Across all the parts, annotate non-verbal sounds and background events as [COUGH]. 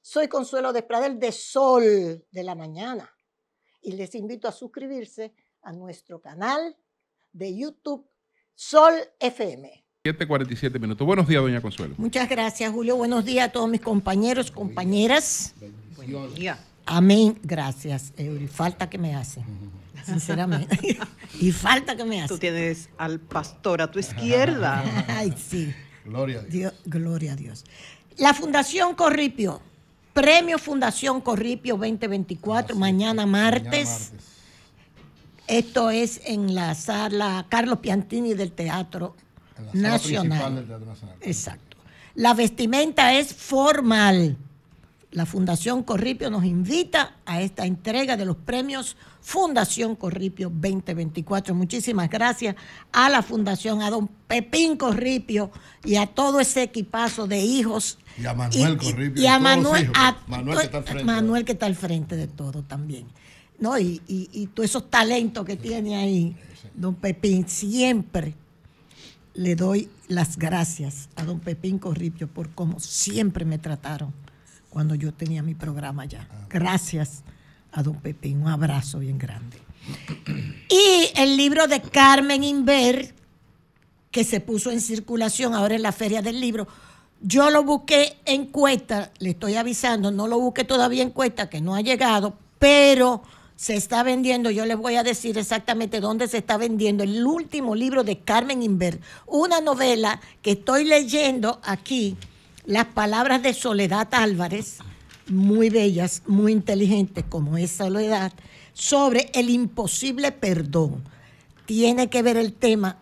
soy Consuelo Despradel de Sol de la Mañana y les invito a suscribirse a nuestro canal de YouTube Sol FM. 7:47 minutos. Buenos días, doña Consuelo. Muchas gracias, Julio. Buenos días a todos mis compañeros, compañeras. Buenos días. Amén, gracias. Y falta que me hace, sinceramente. y falta que me hace. Tú tienes al pastor a tu izquierda. Ay, sí. Gloria a Dios gloria a Dios. La Fundación Corripio, Premio Fundación Corripio 2024, mañana, martes. Esto es en la sala Carlos Piantini del Teatro Nacional. del Teatro Nacional. Exacto. La vestimenta es formal. La Fundación Corripio nos invita a esta entrega de los premios Fundación Corripio 2024. Muchísimas gracias a la Fundación, a don Pepín Corripio y a todo ese equipazo de hijos. Y a Manuel Corripio. Y, a, Manuel, que está al frente. de todo también. ¿no? Y, y, todos esos talentos que tiene ahí, don Pepín, siempre le doy las gracias a don Pepín Corripio por cómo siempre me trataron cuando yo tenía mi programa ya. Gracias a don Pepín, un abrazo bien grande. Y el libro de Carmen Inver, que se puso en circulación ahora en la Feria del Libro, yo lo busqué en cuesta, le estoy avisando, no lo busqué todavía en cuesta, que no ha llegado, pero se está vendiendo, yo les voy a decir exactamente dónde se está vendiendo el último libro de Carmen Inver, una novela que estoy leyendo aquí las palabras de Soledad Álvarez, muy bellas, muy inteligentes como es Soledad, sobre el imposible perdón. Tiene que ver el tema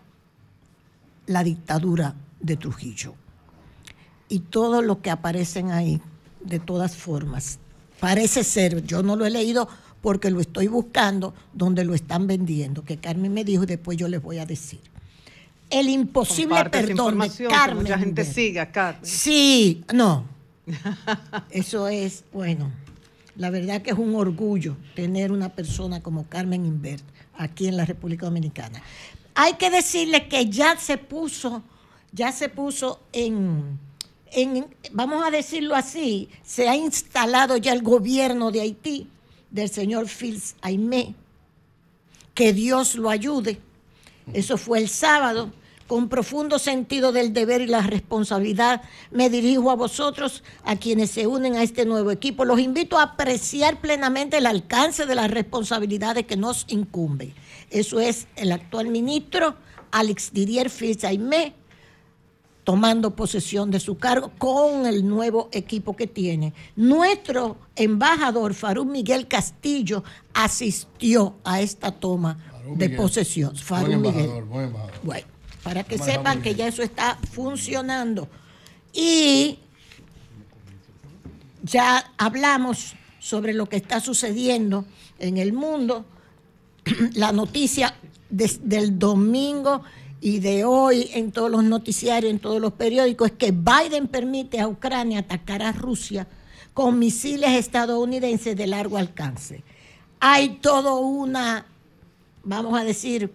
la dictadura de Trujillo y todo lo que aparecen ahí, de todas formas. Parece ser, yo no lo he leído porque lo estoy buscando donde lo están vendiendo, que Carmen me dijo y después yo les voy a decir el imposible perdón de Carmen. mucha gente siga, Carmen. Sí, no. [LAUGHS] Eso es, bueno, la verdad que es un orgullo tener una persona como Carmen Invert aquí en la República Dominicana. Hay que decirle que ya se puso, ya se puso en, en, vamos a decirlo así, se ha instalado ya el gobierno de Haití del señor Fils Aimé. Que Dios lo ayude eso fue el sábado. Con profundo sentido del deber y la responsabilidad, me dirijo a vosotros, a quienes se unen a este nuevo equipo. Los invito a apreciar plenamente el alcance de las responsabilidades que nos incumben. Eso es el actual ministro, Alex Didier Fils-Aimé tomando posesión de su cargo con el nuevo equipo que tiene. Nuestro embajador Farú Miguel Castillo asistió a esta toma de posesión. para que sepan que ya eso está funcionando. Y ya hablamos sobre lo que está sucediendo en el mundo. [CLEARS THROAT] La noticia del domingo y de hoy en todos los noticiarios, en todos los periódicos, es que Biden permite a Ucrania atacar a Rusia con misiles estadounidenses de largo alcance. Hay toda una vamos a decir,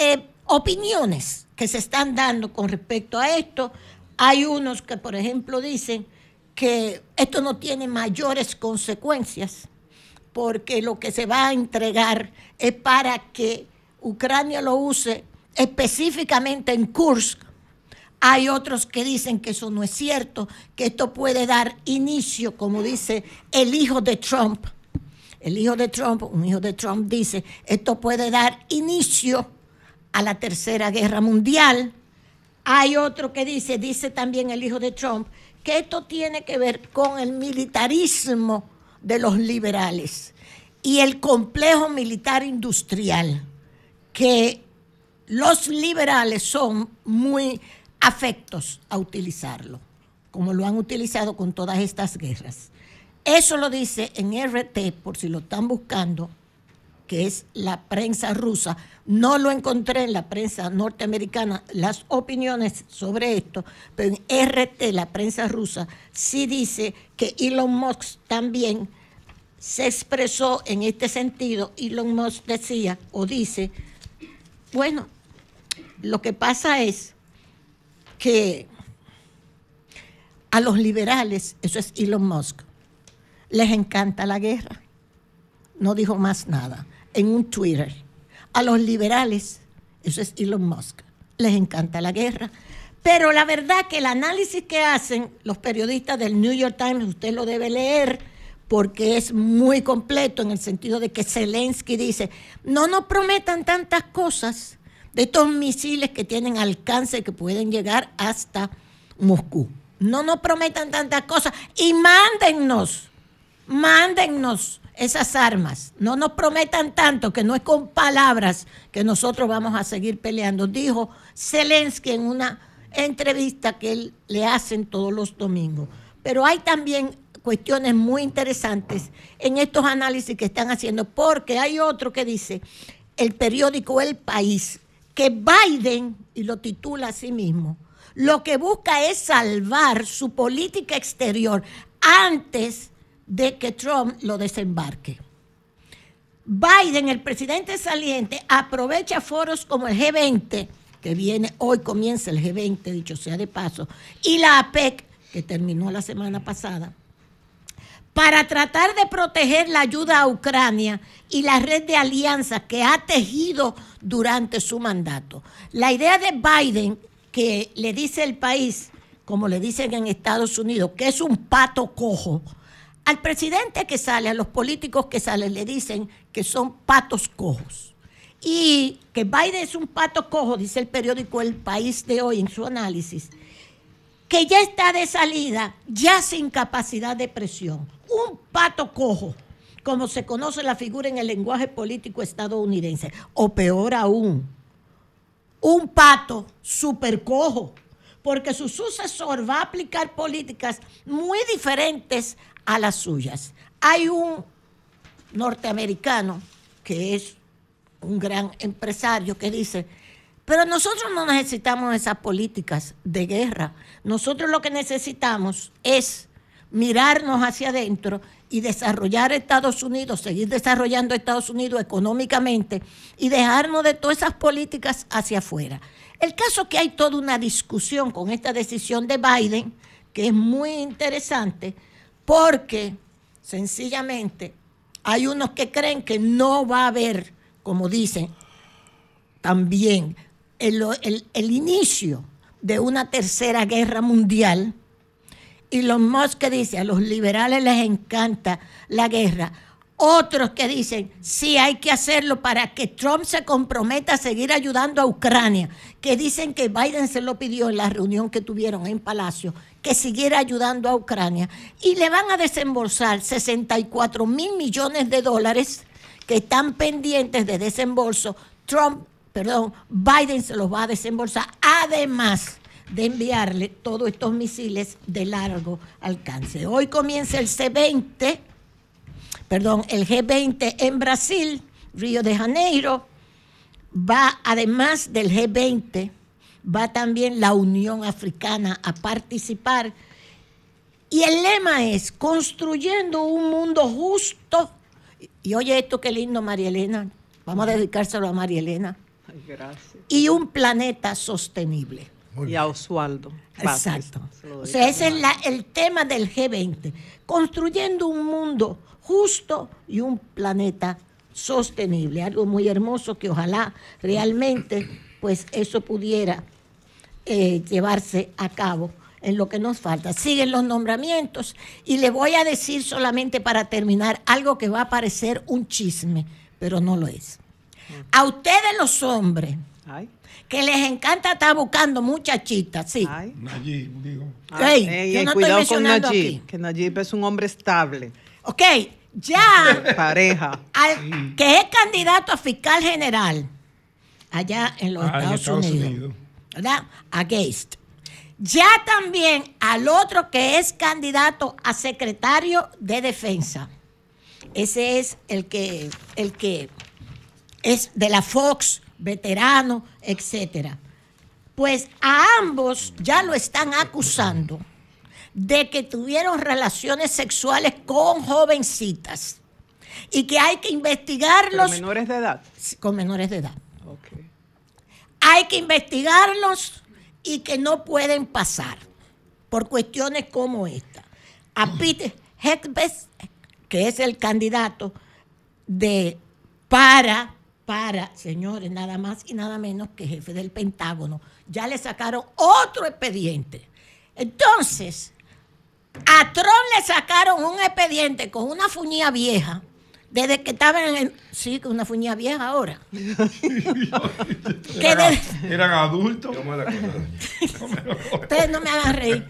eh, opiniones que se están dando con respecto a esto. Hay unos que, por ejemplo, dicen que esto no tiene mayores consecuencias porque lo que se va a entregar es para que Ucrania lo use específicamente en Kursk. Hay otros que dicen que eso no es cierto, que esto puede dar inicio, como dice el hijo de Trump, el hijo de Trump, un hijo de Trump dice, esto puede dar inicio a la Tercera Guerra Mundial. Hay otro que dice, dice también el hijo de Trump, que esto tiene que ver con el militarismo de los liberales y el complejo militar industrial, que los liberales son muy afectos a utilizarlo, como lo han utilizado con todas estas guerras. Eso lo dice en RT, por si lo están buscando, que es la prensa rusa. No lo encontré en la prensa norteamericana, las opiniones sobre esto, pero en RT, la prensa rusa, sí dice que Elon Musk también se expresó en este sentido. Elon Musk decía o dice, bueno, lo que pasa es que a los liberales, eso es Elon Musk, les encanta la guerra. No dijo más nada en un Twitter. A los liberales, eso es Elon Musk, les encanta la guerra. Pero la verdad que el análisis que hacen los periodistas del New York Times, usted lo debe leer porque es muy completo en el sentido de que Zelensky dice, no nos prometan tantas cosas de estos misiles que tienen alcance que pueden llegar hasta Moscú. No nos prometan tantas cosas y mándennos mándennos esas armas. No nos prometan tanto que no es con palabras que nosotros vamos a seguir peleando. Dijo Zelensky en una entrevista que él, le hacen todos los domingos. Pero hay también cuestiones muy interesantes en estos análisis que están haciendo, porque hay otro que dice, el periódico El País, que Biden, y lo titula a sí mismo, lo que busca es salvar su política exterior antes de que Trump lo desembarque. Biden, el presidente saliente, aprovecha foros como el G20, que viene, hoy comienza el G20, dicho sea de paso, y la APEC, que terminó la semana pasada, para tratar de proteger la ayuda a Ucrania y la red de alianzas que ha tejido durante su mandato. La idea de Biden, que le dice el país, como le dicen en Estados Unidos, que es un pato cojo, al presidente que sale, a los políticos que salen, le dicen que son patos cojos. Y que Biden es un pato cojo, dice el periódico El País de hoy en su análisis, que ya está de salida, ya sin capacidad de presión. Un pato cojo, como se conoce la figura en el lenguaje político estadounidense. O peor aún, un pato supercojo, cojo porque su sucesor va a aplicar políticas muy diferentes a las suyas. Hay un norteamericano que es un gran empresario que dice, pero nosotros no necesitamos esas políticas de guerra. Nosotros lo que necesitamos es mirarnos hacia adentro y desarrollar Estados Unidos, seguir desarrollando Estados Unidos económicamente y dejarnos de todas esas políticas hacia afuera. El caso que hay toda una discusión con esta decisión de Biden, que es muy interesante, porque sencillamente hay unos que creen que no va a haber, como dicen también, el, inicio de una tercera guerra mundial. Y los más que dicen, a los liberales les encanta la guerra. Otros que dicen, sí, hay que hacerlo para que Trump se comprometa a seguir ayudando a Ucrania, que dicen que Biden se lo pidió en la reunión que tuvieron en Palacio que siguiera ayudando a Ucrania. Y le van a desembolsar 64 mil millones de dólares que están pendientes de desembolso. Trump, perdón, Biden se los va a desembolsar. Además de enviarle todos estos misiles de largo alcance. Hoy comienza el C20, perdón, el G20 en Brasil, Río de Janeiro, va además del G20 va también la Unión Africana a participar. Y el lema es construyendo un mundo justo. Y oye esto, qué lindo, María Elena. Vamos a dedicárselo a María Elena. gracias. Y un planeta sostenible. Y a Oswaldo. Exacto. ese es el tema del G20. Construyendo un mundo justo y un planeta sostenible. Algo muy hermoso que ojalá realmente pues eso pudiera eh, llevarse a cabo en lo que nos falta. Siguen los nombramientos y le voy a decir solamente para terminar algo que va a parecer un chisme, pero no lo es. A ustedes los hombres, que les encanta estar buscando muchachitas, sí. Ay. que Nayib es un hombre estable. Ok, ya. Pareja. que es candidato a fiscal general allá en los Estados, Unidos ¿verdad? Geist, Ya también al otro que es candidato a secretario de defensa. Ese es el que, el que es de la Fox, veterano, etc. Pues a ambos ya lo están acusando de que tuvieron relaciones sexuales con jovencitas y que hay que investigarlos. Con menores de edad. Con menores de edad hay que investigarlos y que no pueden pasar por cuestiones como esta. A Pete Hegbes, que es el candidato de para, para, señores, nada más y nada menos que jefe del Pentágono, ya le sacaron otro expediente. Entonces, a Trump le sacaron un expediente con una fuñía vieja desde que estaban en. Sí, con una fuñía vieja ahora. [LAUGHS] eran, adultos. Ustedes no me hagan reír.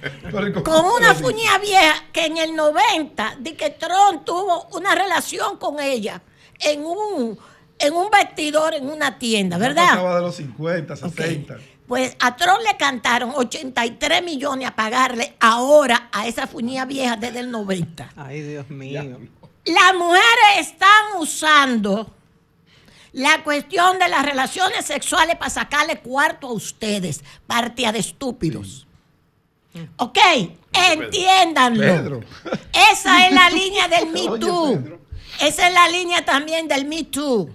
con una fuñía vieja que en el 90 de que Tron tuvo una relación con ella en un, en un vestidor en una tienda, ¿verdad? Estaba de los 50, 60. Pues a Tron le cantaron 83 millones a pagarle ahora a esa fuñía vieja desde el 90. Ay, Dios mío. Las mujeres están usando la cuestión de las relaciones sexuales para sacarle cuarto a ustedes, partida de estúpidos. ¿Ok? Entiéndanlo. Esa es la línea del [LAUGHS] Me Too. Esa es la línea también del Me Too.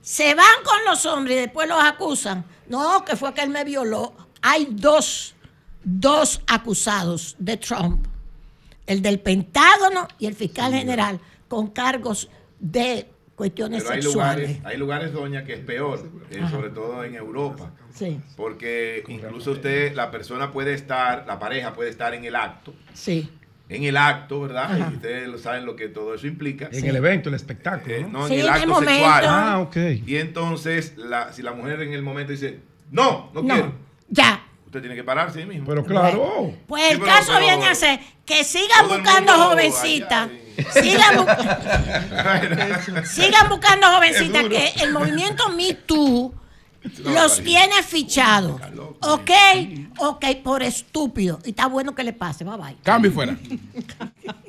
Se van con los hombres y después los acusan. No, que fue que él me violó. Hay dos, dos acusados de Trump. El del Pentágono y el fiscal general con cargos de cuestiones hay sexuales. Lugares, hay lugares, doña, que es peor, eh, sobre todo en Europa. Sí. Porque incluso usted, la persona puede estar, la pareja puede estar en el acto. Sí. En el acto, ¿verdad? Y ustedes saben lo que todo eso implica. En el evento, el espectáculo. Eh, no, en el acto sexual. Ah, ok. Y entonces, si la mujer en el momento dice, no, no, no quiero. Ya, tiene que pararse sí mismo. Pero claro. Pues el caso viene a ser que sigan buscando jovencitas. [LAUGHS] Sigan, buscando jovencitas que el movimiento Me Too [LAUGHS] los tiene fichados. Ok, ok, por estúpido. Y está bueno que le pase. Bye bye. Cambio fuera. [LAUGHS]